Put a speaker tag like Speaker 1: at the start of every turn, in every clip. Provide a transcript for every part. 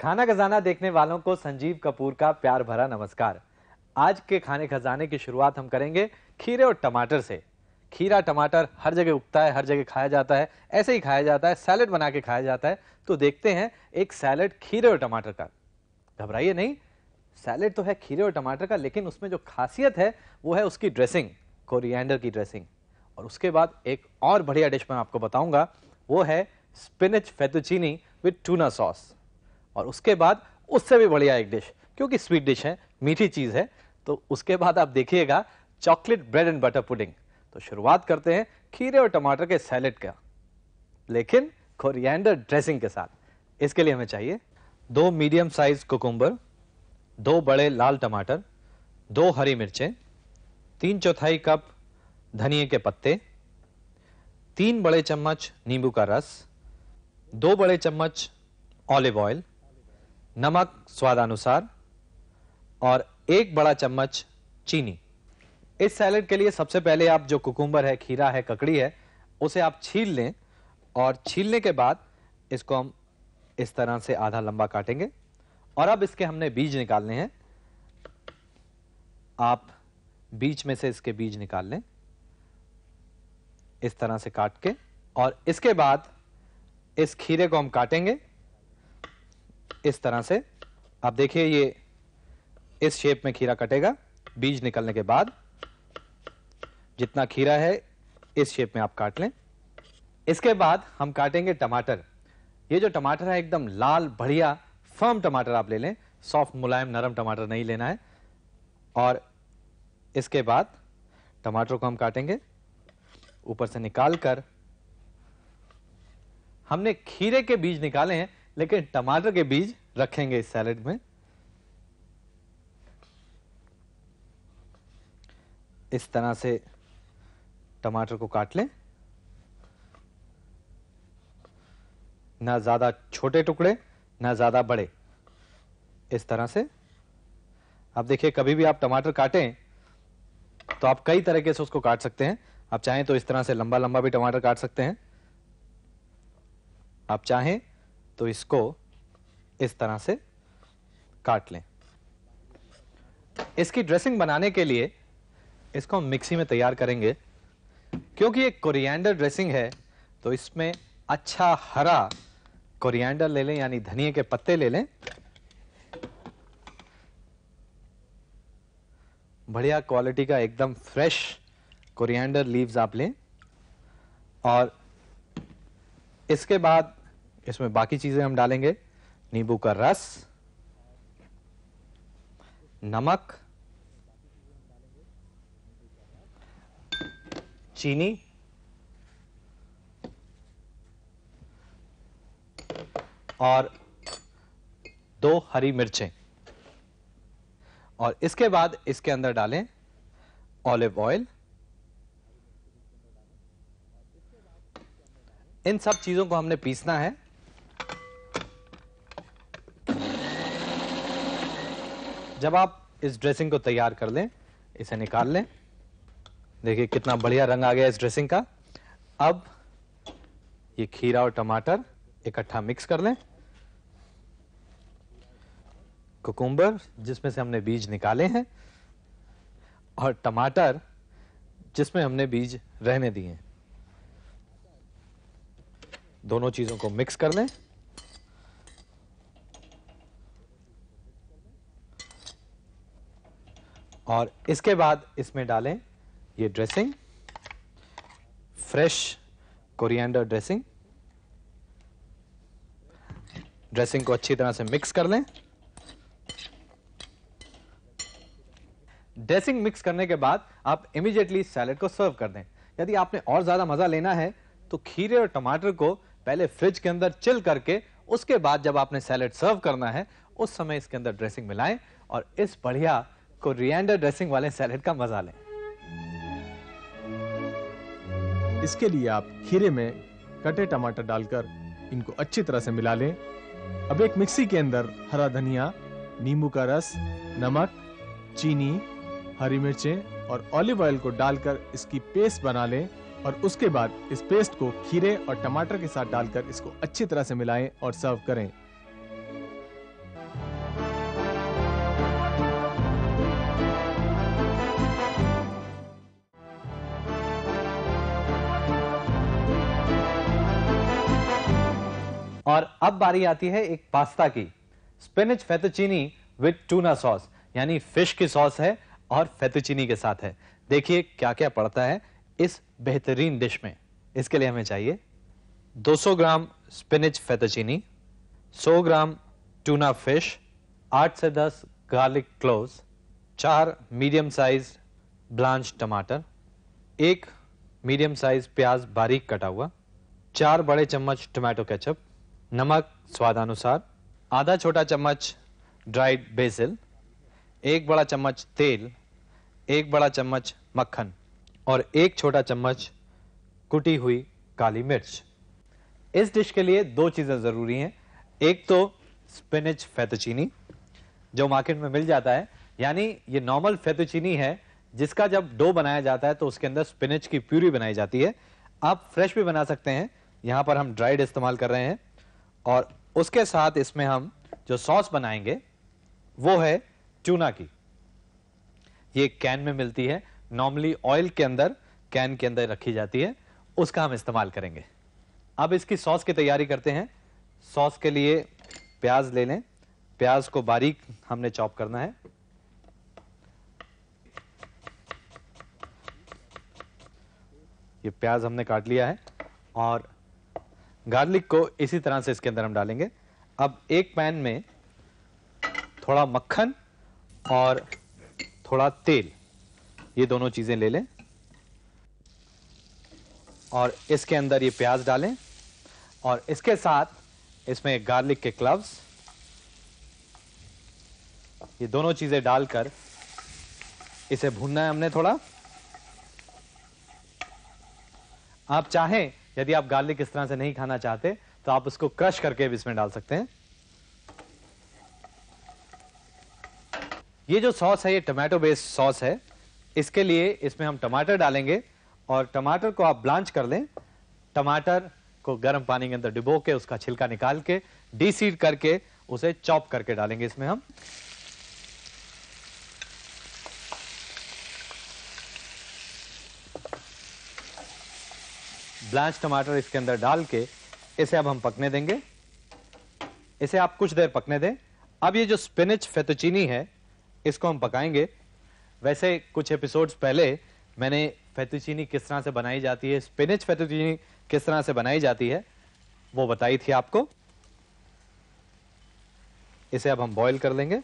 Speaker 1: खाना खजाना देखने वालों को संजीव कपूर का प्यार भरा नमस्कार आज के खाने खजाने की शुरुआत हम करेंगे खीरे और टमाटर से खीरा टमाटर हर जगह उगता है हर जगह खाया जाता है ऐसे ही खाया जाता है सैलड बना के खाया जाता है तो देखते हैं एक सैलड खीरे और टमाटर का घबराइए नहीं सैलड तो है खीरे और टमाटर का लेकिन उसमें जो खासियत है वो है उसकी ड्रेसिंग कोरिएंडर की ड्रेसिंग और उसके बाद एक और बढ़िया डिश मैं आपको बताऊंगा वो है spinach fettuccine with tuna sauce और उसके बाद उससे भी बढ़िया एक डिश क्योंकि स्वीट डिश है मीठी चीज़ है तो उसके बाद आप देखिएगा chocolate bread and butter pudding तो शुरुआत करते हैं खीरे और टमाटर के सैलेड का लेकिन कोरिएंडर ड्रेसिंग के साथ इसके लिए हमें चाहिए दो मीडियम साइज कुकुम्बर दो बड़े लाल टमाटर दो हरी मिर्चें तीन चौथाई कप धनिए के पत्ते तीन बड़े चम्मच नींबू का रस दो बड़े चम्मच ऑलिव ऑयल नमक स्वादानुसार और एक बड़ा चम्मच चीनी इस सैलेड के लिए सबसे पहले आप जो कुकुम्बर है खीरा है ककड़ी है उसे आप छील लें और छीलने के बाद इसको हम इस तरह से आधा लंबा काटेंगे और अब इसके हमने बीज निकालने हैं आप बीच में से इसके बीज निकाल लें इस तरह से काट के और इसके बाद इस खीरे को हम काटेंगे इस तरह से आप देखिए ये इस शेप में खीरा कटेगा बीज निकलने के बाद जितना खीरा है इस शेप में आप काट लें इसके बाद हम काटेंगे टमाटर ये जो टमाटर है एकदम लाल बढ़िया फर्म टमाटर आप ले लें सॉफ्ट मुलायम नरम टमाटर नहीं लेना है और इसके बाद टमाटर को हम काटेंगे ऊपर से निकाल कर हमने खीरे के बीज निकाले हैं लेकिन टमाटर के बीज रखेंगे इस सैलेड में इस तरह से टमाटर को काट लें ना ज़्यादा छोटे टुकड़े ना ज़्यादा बड़े इस तरह से आप देखिए कभी भी आप टमाटर काटें तो आप कई तरीके से उसको काट सकते हैं आप चाहें तो इस तरह से लंबा लंबा भी टमाटर काट सकते हैं आप चाहें तो इसको इस तरह से काट लें इसकी ड्रेसिंग बनाने के लिए इसको हम मिक्सी में तैयार करेंगे क्योंकि ये कोरिएंडर ड्रेसिंग है तो इसमें अच्छा हरा कोरिएंडर ले लें यानी धनिए के पत्ते ले लें बढ़िया क्वालिटी का एकदम फ्रेश कोरिएंडर लीव्स आप लें और इसके बाद इसमें बाकी चीजें हम डालेंगे नींबू का रस नमक चीनी और दो हरी मिर्चें और इसके बाद इसके अंदर डालें ऑलिव ऑयल इन सब चीजों को हमने पीसना है जब आप इस ड्रेसिंग को तैयार कर लें इसे निकाल लें देखिए कितना बढ़िया रंग आ गया इस ड्रेसिंग का अब ये खीरा और टमाटर इकट्ठा मिक्स कर लें कुकुम्बर जिसमें से हमने बीज निकाले हैं और टमाटर जिसमें हमने बीज रहने दिए दोनों चीजों को मिक्स कर लें और इसके बाद इसमें डालें ये dressing fresh coriander dressing dressing को अच्छी तरह से मिक्स कर लें ड्रेसिंग मिक्स करने के बाद आप इमीडिएटली सैलेड को सर्व कर दें यदि आपने और ज्यादा मजा लेना है तो खीरे और टमाटर को पहले फ्रिज के अंदर चिल करके उसके बाद जब आपने सैलेड सर्व करना है उस समय इसके अंदर ड्रेसिंग मिलाएं और इस बढ़िया कोरिएंडर ड्रेसिंग वाले सैलेड
Speaker 2: का मजा लें इसके लिए आप खीरे में कटे टमाटर डालकर इनको अच्छी तरह से मिला लें अब एक मिक्सी के अंदर हरा धनिया नींबू का रस नमक चीनी हरी मिर्चें और ऑलिव ऑयल को डालकर इसकी पेस्ट बना लें और उसके बाद इस पेस्ट को खीरे और टमाटर के साथ डालकर इसको अच्छी तरह से मिलाएं और सर्व करें
Speaker 1: अब बारी आती है एक पास्ता की spinach fettuccine with tuna sauce यानी फिश की सॉस है और फेतुचिनी के साथ है देखिए क्या क्या पड़ता है इस बेहतरीन डिश में इसके लिए हमें चाहिए 200 gram spinach fettuccine 100 gram tuna fish 8 से 10 गार्लिक क्लोव चार मीडियम साइज ब्लांच टमाटर एक मीडियम साइज प्याज बारीक कटा हुआ चार बड़े चम्मच टोमेटो केचप नमक स्वादानुसार आधा छोटा चम्मच ड्राइड बेसिल एक बड़ा चम्मच तेल एक बड़ा चम्मच मक्खन और एक छोटा चम्मच कुटी हुई काली मिर्च इस डिश के लिए दो चीज़ें ज़रूरी हैं एक तो स्पिनच फैतुचीनी जो मार्केट में मिल जाता है यानी ये नॉर्मल फैतुचीनी है जिसका जब डो बनाया जाता है तो उसके अंदर स्पिनच की प्यूरी बनाई जाती है आप फ्रेश भी बना सकते हैं यहाँ पर हम ड्राइड इस्तेमाल कर रहे हैं और उसके साथ इसमें हम जो सॉस बनाएंगे वो है चूना की ये कैन में मिलती है नॉर्मली ऑयल के अंदर कैन के अंदर रखी जाती है उसका हम इस्तेमाल करेंगे अब इसकी सॉस की तैयारी करते हैं सॉस के लिए प्याज ले लें प्याज को बारीक हमने चॉप करना है ये प्याज हमने काट लिया है और गार्लिक को इसी तरह से इसके अंदर हम डालेंगे अब एक पैन में थोड़ा मक्खन और थोड़ा तेल ये दोनों चीजें ले लें और इसके अंदर ये प्याज डालें और इसके साथ इसमें गार्लिक के क्लव्स ये दोनों चीजें डालकर इसे भूनना है हमने थोड़ा आप चाहें यदि आप गार्लिक इस तरह से नहीं खाना चाहते तो आप उसको क्रश करके भी इसमें डाल सकते हैं ये जो सॉस है ये टमाटो बेस्ड सॉस है इसके लिए इसमें हम टमाटर डालेंगे और टमाटर को आप ब्लांच कर लें टमाटर को गर्म पानी के अंदर डुबो के उसका छिलका निकाल के डीसीड करके उसे चॉप करके डालेंगे इसमें हम ब्लांच टमाटर इसके अंदर डाल के इसे अब हम पकने देंगे इसे आप कुछ देर पकने दें अब ये जो स्पिनिच फेतुचीनी है इसको हम पकाएंगे वैसे कुछ एपिसोड्स पहले मैंने फेतुचीनी किस तरह से बनाई जाती है स्पिनिच फेतुचीनी किस तरह से बनाई जाती है वो बताई थी आपको इसे अब हम बॉईल कर लेंगे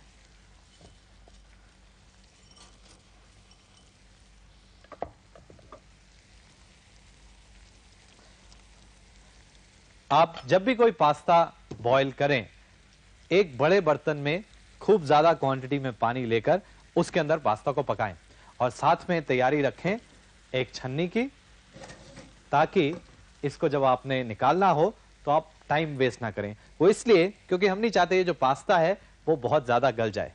Speaker 1: आप जब भी कोई पास्ता बॉईल करें एक बड़े बर्तन में खूब ज्यादा क्वांटिटी में पानी लेकर उसके अंदर पास्ता को पकाएं और साथ में तैयारी रखें एक छन्नी की ताकि इसको जब आपने निकालना हो तो आप टाइम वेस्ट ना करें वो इसलिए क्योंकि हम नहीं चाहते ये जो पास्ता है वो बहुत ज्यादा गल जाए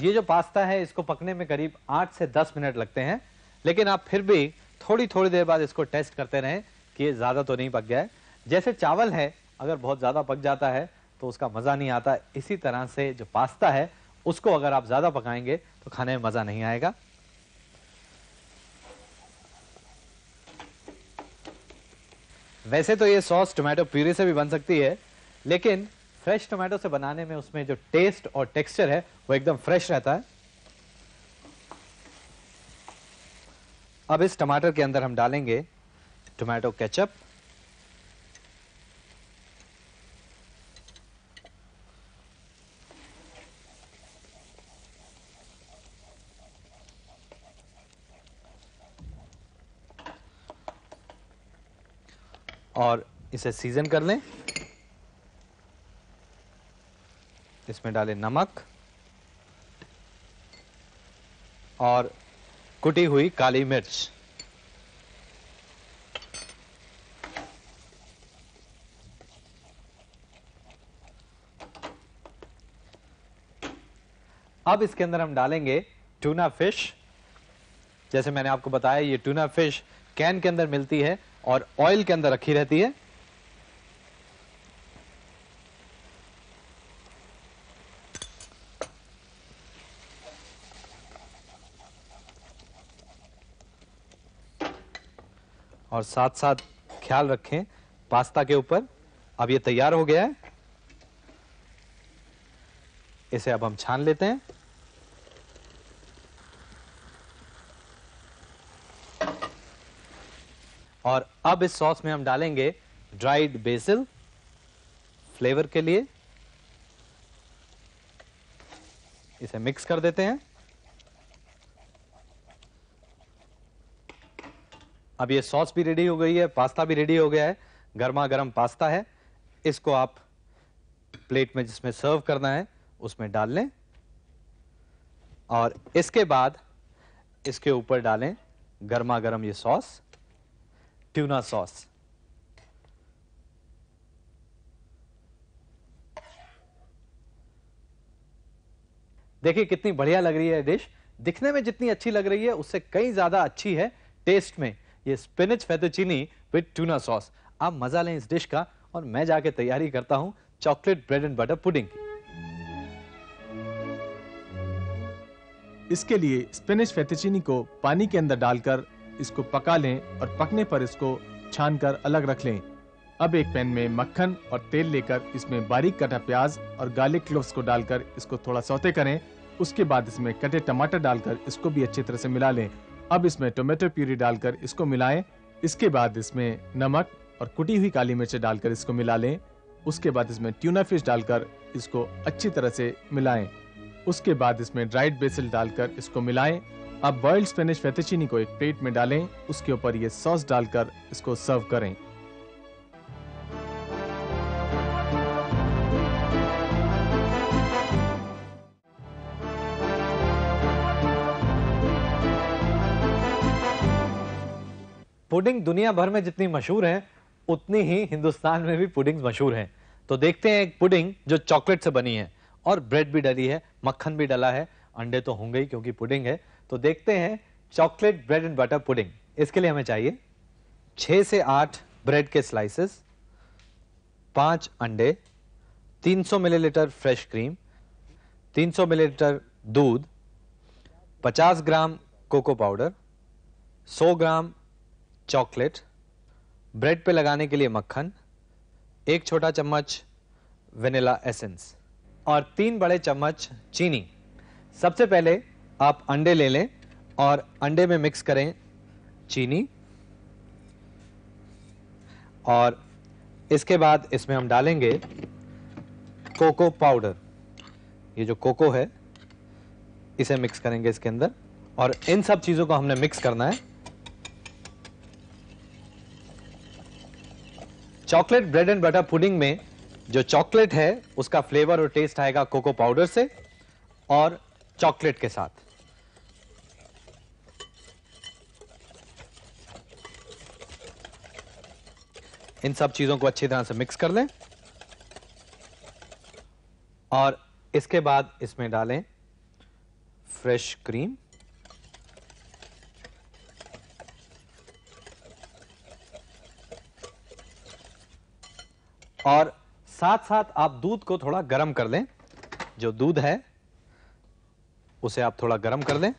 Speaker 1: ये जो पास्ता है इसको पकने में करीब आठ से दस मिनट लगते हैं लेकिन आप फिर भी थोड़ी थोड़ी देर बाद इसको टेस्ट करते रहें कि ये ज़्यादा तो नहीं पक गया है जैसे चावल है अगर बहुत ज़्यादा पक जाता है तो उसका मज़ा नहीं आता इसी तरह से जो पास्ता है उसको अगर आप ज़्यादा पकाएंगे तो खाने में मज़ा नहीं आएगा वैसे तो ये सॉस टोमेटो प्यूरे से भी बन सकती है लेकिन फ्रेश टोमेटो से बनाने में उसमें जो टेस्ट और टेक्सचर है वो एकदम फ्रेश रहता है अब इस टमाटर के अंदर हम डालेंगे टोमेटो केचप और इसे सीजन कर लें इसमें डालें नमक और कुटी हुई काली मिर्च अब इसके अंदर हम डालेंगे टूना फिश जैसे मैंने आपको बताया ये टूना फिश कैन के अंदर मिलती है और ऑयल के अंदर रखी रहती है और साथ साथ ख्याल रखें पास्ता के ऊपर अब ये तैयार हो गया है इसे अब हम छान लेते हैं और अब इस सॉस में हम डालेंगे ड्राइड बेसिल फ्लेवर के लिए इसे मिक्स कर देते हैं अब ये सॉस भी रेडी हो गई है पास्ता भी रेडी हो गया है गर्मा गर्म पास्ता है इसको आप प्लेट में जिसमें सर्व करना है उसमें डाल लें और इसके बाद इसके ऊपर डालें गर्मा गर्म ये सॉस ट्यूना सॉस देखिए कितनी बढ़िया लग रही है डिश दिखने में जितनी अच्छी लग रही है उससे कई ज्यादा अच्छी है टेस्ट में ये spinach fettuccine with tuna sauce आप मजा लें इस डिश का और मैं जाके तैयारी करता हूँ chocolate bread and butter pudding की
Speaker 2: इसके लिए स्पिनच फेतचिनी को पानी के अंदर डालकर इसको पका लें और पकने पर इसको छान कर अलग रख लें अब एक पैन में मक्खन और तेल लेकर इसमें बारीक कटा प्याज और गार्लिक क्लोव्स को डालकर इसको थोड़ा सौते करें उसके बाद इसमें कटे टमाटर डालकर इसको भी अच्छी तरह से मिला लें अब इसमें टोमेटो प्यूरी डालकर इसको मिलाएं इसके बाद इसमें नमक और कुटी हुई काली मिर्च डालकर इसको मिला लें उसके बाद इसमें ट्यूना फिश डालकर इसको अच्छी तरह से मिलाएं उसके बाद इसमें ड्राइड बेसिल डालकर इसको मिलाएं अब बॉइल्ड स्पेनिश फेतचिनी को एक प्लेट में डालें उसके ऊपर ये सॉस डालकर इसको सर्व करें
Speaker 1: पुडिंग दुनिया भर में जितनी मशहूर है उतनी ही हिंदुस्तान में भी पुडिंग मशहूर है तो देखते हैं एक पुडिंग जो चॉकलेट से बनी है और ब्रेड भी डली है मक्खन भी डला है अंडे तो होंगे ही क्योंकि पुडिंग है तो देखते हैं chocolate bread and butter pudding इसके लिए हमें चाहिए छः से आठ ब्रेड के स्लाइसेस पांच अंडे 300 मिलीलीटर फ्रेश क्रीम 300 मिलीलीटर दूध 50 gram cocoa powder 100 gram chocolate bread पे लगाने के लिए मक्खन एक छोटा चम्मच वेनिला एसेंस और तीन बड़े चम्मच चीनी सबसे पहले आप अंडे ले लें और अंडे में मिक्स करें चीनी और इसके बाद इसमें हम डालेंगे कोको पाउडर ये जो कोको है इसे मिक्स करेंगे इसके अंदर और इन सब चीज़ों को हमने मिक्स करना है chocolate bread and butter pudding में जो चॉकलेट है उसका फ्लेवर और टेस्ट आएगा कोको पाउडर से और चॉकलेट के साथ इन सब चीजों को अच्छी तरह से मिक्स कर लें और इसके बाद इसमें डालें फ्रेश क्रीम और साथ साथ आप दूध को थोड़ा गर्म कर लें जो दूध है उसे आप थोड़ा गर्म कर लें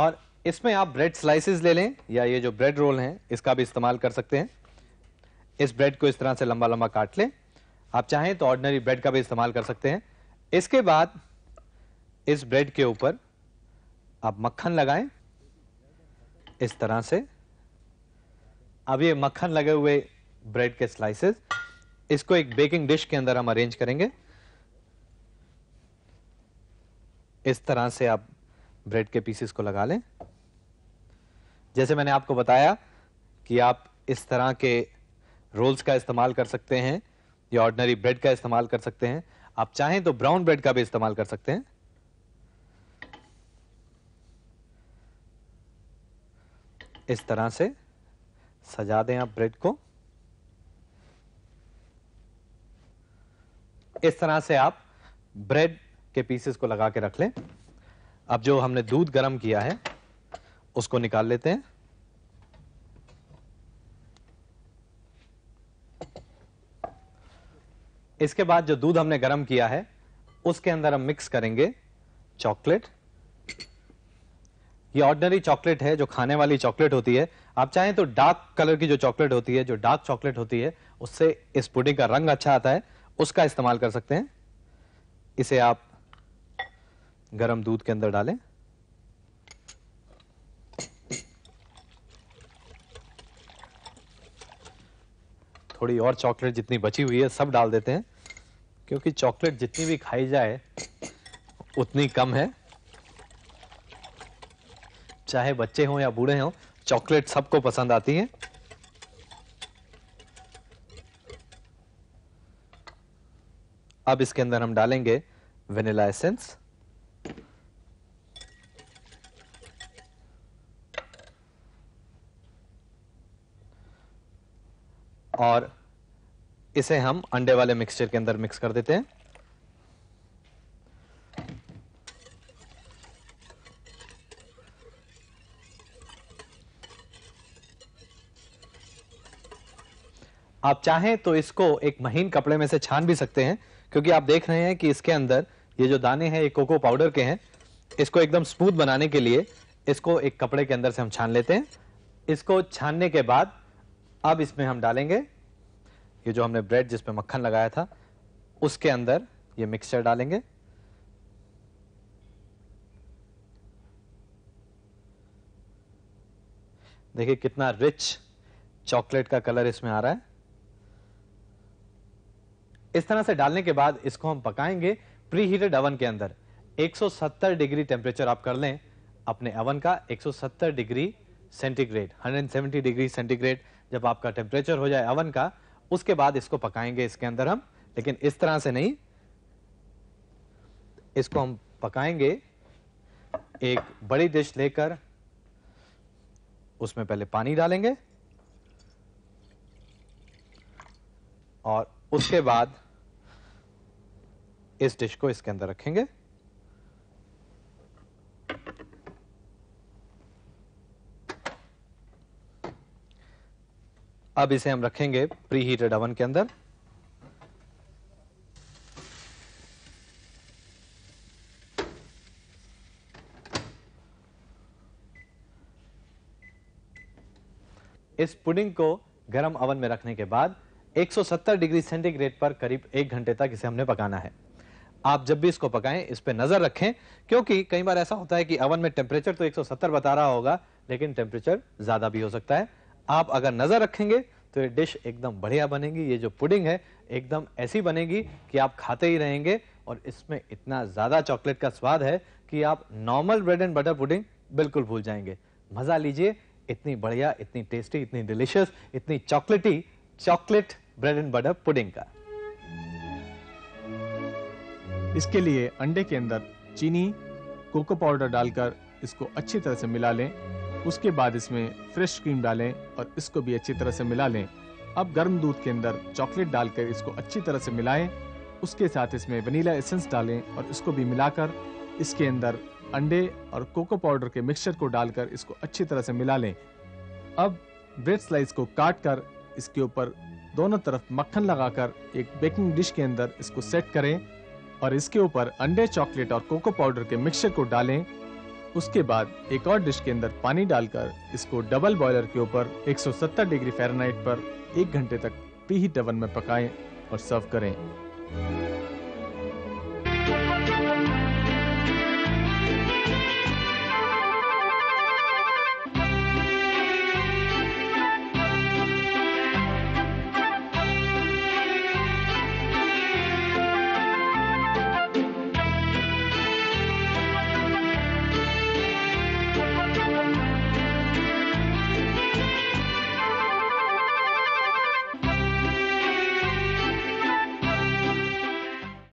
Speaker 1: और इसमें आप ब्रेड स्लाइसेस ले लें या ये जो ब्रेड रोल हैं इसका भी इस्तेमाल कर सकते हैं इस ब्रेड को इस तरह से लंबा लंबा काट लें आप चाहें तो ऑर्डनरी ब्रेड का भी इस्तेमाल कर सकते हैं इसके बाद इस ब्रेड के ऊपर आप मक्खन लगाएं इस तरह से अब ये मक्खन लगे हुए ब्रेड के स्लाइसेस इसको एक बेकिंग डिश के अंदर हम अरेंज करेंगे इस तरह से आप ब्रेड के पीसेस को लगा लें जैसे मैंने आपको बताया कि आप इस तरह के रोल्स का इस्तेमाल कर सकते हैं या ऑर्डनरी ब्रेड का इस्तेमाल कर सकते हैं आप चाहें तो ब्राउन ब्रेड का भी इस्तेमाल कर सकते हैं इस तरह से सजा दें आप ब्रेड को इस तरह से आप ब्रेड के पीसेस को लगा के रख लें अब जो हमने दूध गर्म किया है उसको निकाल लेते हैं इसके बाद जो दूध हमने गर्म किया है उसके अंदर हम मिक्स करेंगे चॉकलेट ये ऑर्डनरी चॉकलेट है जो खाने वाली चॉकलेट होती है आप चाहें तो डार्क कलर की जो चॉकलेट होती है जो डार्क चॉकलेट होती है उससे इस पुडिंग का रंग अच्छा आता है उसका इस्तेमाल कर सकते हैं इसे आप गरम दूध के अंदर डालें थोड़ी और चॉकलेट जितनी बची हुई है सब डाल देते हैं क्योंकि चॉकलेट जितनी भी खाई जाए उतनी कम है चाहे बच्चे हों या बूढ़े हों चॉकलेट सबको पसंद आती है अब इसके अंदर हम डालेंगे वेनिला एसेंस और इसे हम अंडे वाले मिक्सचर के अंदर मिक्स कर देते हैं आप चाहें तो इसको एक महीन कपड़े में से छान भी सकते हैं क्योंकि आप देख रहे हैं कि इसके अंदर ये जो दाने हैं ये कोको पाउडर के हैं इसको एकदम स्मूथ बनाने के लिए इसको एक कपड़े के अंदर से हम छान लेते हैं इसको छानने के बाद अब इसमें हम डालेंगे ये जो हमने ब्रेड जिसमें मक्खन लगाया था उसके अंदर ये मिक्सचर डालेंगे देखिए कितना रिच चॉकलेट का कलर इसमें आ रहा है इस तरह से डालने के बाद इसको हम पकाएंगे प्री हीटेड अवन के अंदर 170 डिग्री टेम्परेचर आप कर लें अपने अवन का 170 डिग्री सेंटीग्रेड 170 डिग्री सेंटीग्रेड जब आपका टेम्परेचर हो जाए अवन का उसके बाद इसको पकाएंगे इसके अंदर हम लेकिन इस तरह से नहीं इसको हम पकाएंगे एक बड़ी डिश लेकर उसमें पहले पानी डालेंगे और उसके बाद इस डिश को इसके अंदर रखेंगे अब इसे हम रखेंगे प्री हीटेड अवन के अंदर इस पुडिंग को गर्म अवन में रखने के बाद 170 डिग्री सेंटीग्रेड पर करीब एक घंटे तक इसे हमने पकाना है आप जब भी इसको पकाएं इस पर नजर रखें क्योंकि कई बार ऐसा होता है कि अवन में टेम्परेचर तो 170 बता रहा होगा लेकिन टेम्परेचर ज्यादा भी हो सकता है आप अगर नजर रखेंगे तो ये डिश एकदम बढ़िया बनेगी ये जो पुडिंग है एकदम ऐसी बनेगी कि आप खाते ही रहेंगे और इसमें इतना ज्यादा चॉकलेट का स्वाद है कि आप normal bread and butter pudding बिल्कुल भूल जाएंगे मजा लीजिए इतनी बढ़िया इतनी टेस्टी इतनी डिलिशियस इतनी chocolatey chocolate
Speaker 2: bread and butter pudding का इसके लिए अंडे के अंदर चीनी कोको पाउडर डालकर इसको अच्छी तरह से मिला लें उसके बाद इसमें फ्रेश क्रीम डालें और इसको भी अच्छी तरह से मिला लें अब गर्म दूध के अंदर चॉकलेट डालकर इसको अच्छी तरह से मिलाएं उसके साथ इसमें वनीला एसेंस डालें और इसको भी मिलाकर इसके अंदर अंडे और कोको पाउडर के मिक्सचर को डालकर इसको अच्छी तरह से मिला लें अब ब्रेड स्लाइस को काट कर इसके ऊपर दोनों तरफ मक्खन लगाकर एक बेकिंग डिश के अंदर इसको सेट करें और इसके ऊपर अंडे चॉकलेट और कोको पाउडर के मिक्सचर को डालें उसके बाद एक और डिश के अंदर पानी डालकर इसको डबल बॉयलर के ऊपर 170 डिग्री फ़ारेनहाइट पर एक घंटे तक पीहीट ओवन में पकाएं और सर्व करें